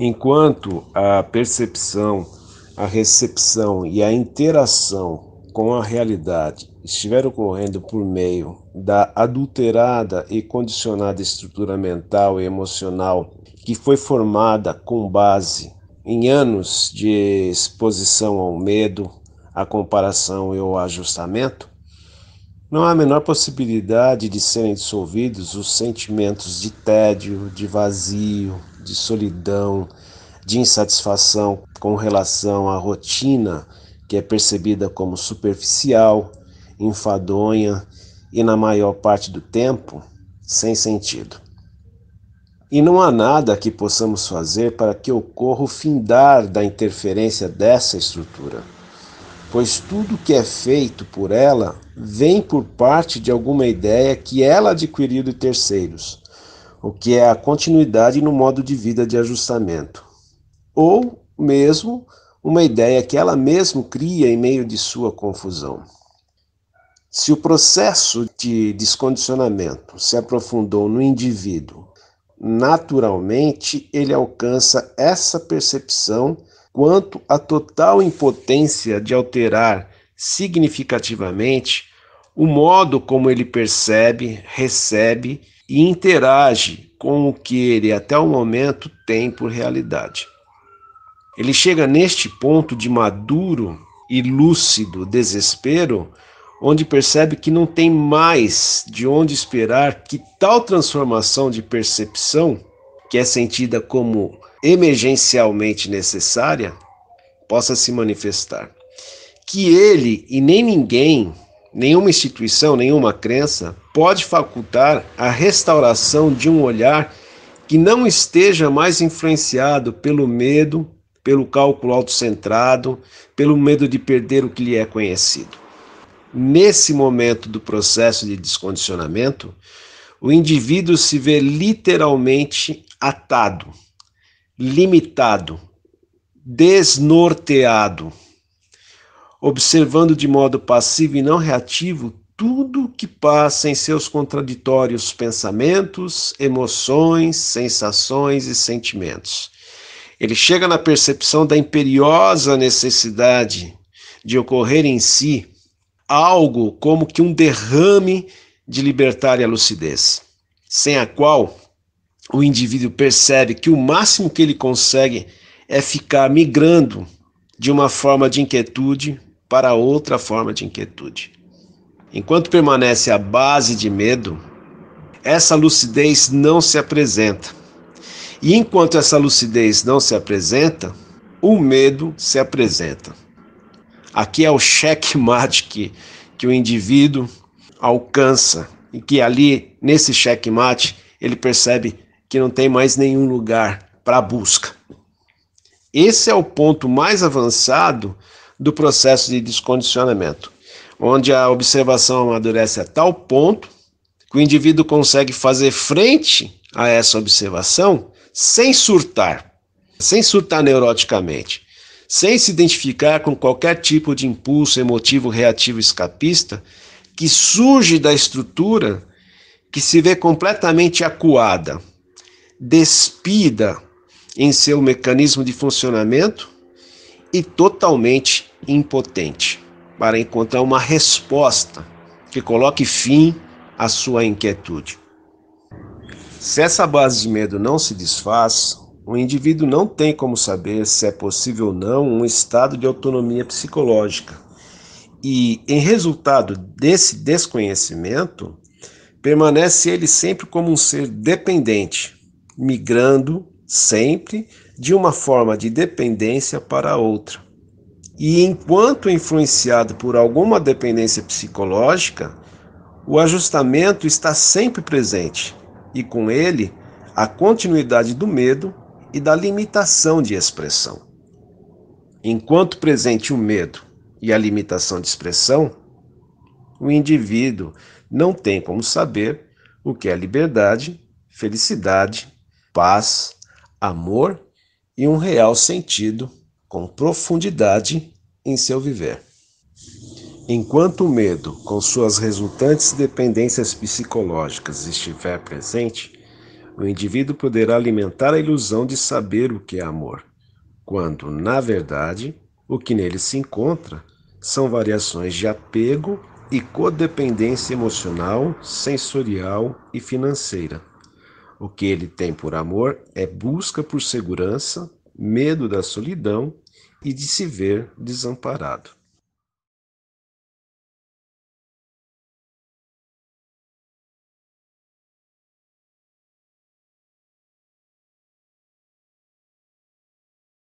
Enquanto a percepção, a recepção e a interação com a realidade estiver ocorrendo por meio da adulterada e condicionada estrutura mental e emocional que foi formada com base em anos de exposição ao medo, à comparação e ao ajustamento, não há a menor possibilidade de serem dissolvidos os sentimentos de tédio, de vazio, de solidão, de insatisfação com relação à rotina que é percebida como superficial, enfadonha e, na maior parte do tempo, sem sentido. E não há nada que possamos fazer para que ocorra o findar da interferência dessa estrutura pois tudo que é feito por ela vem por parte de alguma ideia que ela adquiriu de terceiros, o que é a continuidade no modo de vida de ajustamento, ou mesmo uma ideia que ela mesma cria em meio de sua confusão. Se o processo de descondicionamento se aprofundou no indivíduo, naturalmente ele alcança essa percepção quanto à total impotência de alterar significativamente o modo como ele percebe, recebe e interage com o que ele até o momento tem por realidade. Ele chega neste ponto de maduro e lúcido desespero, onde percebe que não tem mais de onde esperar que tal transformação de percepção, que é sentida como emergencialmente necessária possa se manifestar. Que ele e nem ninguém, nenhuma instituição, nenhuma crença, pode facultar a restauração de um olhar que não esteja mais influenciado pelo medo, pelo cálculo autocentrado, pelo medo de perder o que lhe é conhecido. Nesse momento do processo de descondicionamento, o indivíduo se vê literalmente atado limitado, desnorteado, observando de modo passivo e não reativo tudo que passa em seus contraditórios pensamentos, emoções, sensações e sentimentos. Ele chega na percepção da imperiosa necessidade de ocorrer em si algo como que um derrame de libertária lucidez, sem a qual o indivíduo percebe que o máximo que ele consegue é ficar migrando de uma forma de inquietude para outra forma de inquietude. Enquanto permanece a base de medo, essa lucidez não se apresenta. E enquanto essa lucidez não se apresenta, o medo se apresenta. Aqui é o checkmate que, que o indivíduo alcança, e que ali, nesse checkmate, ele percebe que não tem mais nenhum lugar para busca. Esse é o ponto mais avançado do processo de descondicionamento, onde a observação amadurece a tal ponto que o indivíduo consegue fazer frente a essa observação sem surtar, sem surtar neuroticamente, sem se identificar com qualquer tipo de impulso emotivo reativo escapista que surge da estrutura que se vê completamente acuada, despida em seu mecanismo de funcionamento e totalmente impotente para encontrar uma resposta que coloque fim à sua inquietude. Se essa base de medo não se desfaz, o indivíduo não tem como saber se é possível ou não um estado de autonomia psicológica. E, em resultado desse desconhecimento, permanece ele sempre como um ser dependente, migrando sempre de uma forma de dependência para outra. E enquanto influenciado por alguma dependência psicológica, o ajustamento está sempre presente e com ele a continuidade do medo e da limitação de expressão. Enquanto presente o medo e a limitação de expressão, o indivíduo não tem como saber o que é liberdade, felicidade paz, amor e um real sentido com profundidade em seu viver. Enquanto o medo, com suas resultantes dependências psicológicas, estiver presente, o indivíduo poderá alimentar a ilusão de saber o que é amor, quando, na verdade, o que nele se encontra são variações de apego e codependência emocional, sensorial e financeira. O que ele tem por amor é busca por segurança, medo da solidão e de se ver desamparado.